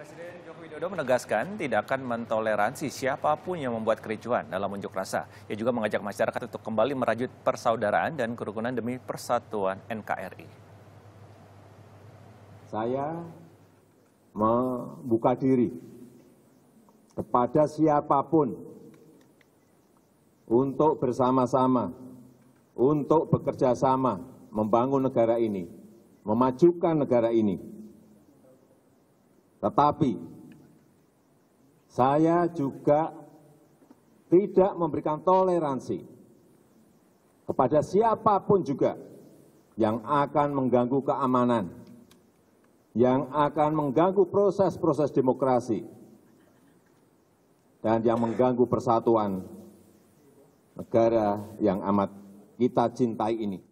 Presiden Joko Widodo menegaskan tidak akan mentoleransi siapapun yang membuat kericuhan dalam unjuk rasa. Ia juga mengajak masyarakat untuk kembali merajut persaudaraan dan kerukunan demi persatuan NKRI. Saya membuka diri kepada siapapun untuk bersama-sama, untuk bekerja sama membangun negara ini, memajukan negara ini tetapi saya juga tidak memberikan toleransi kepada siapapun juga yang akan mengganggu keamanan, yang akan mengganggu proses-proses demokrasi, dan yang mengganggu persatuan negara yang amat kita cintai ini.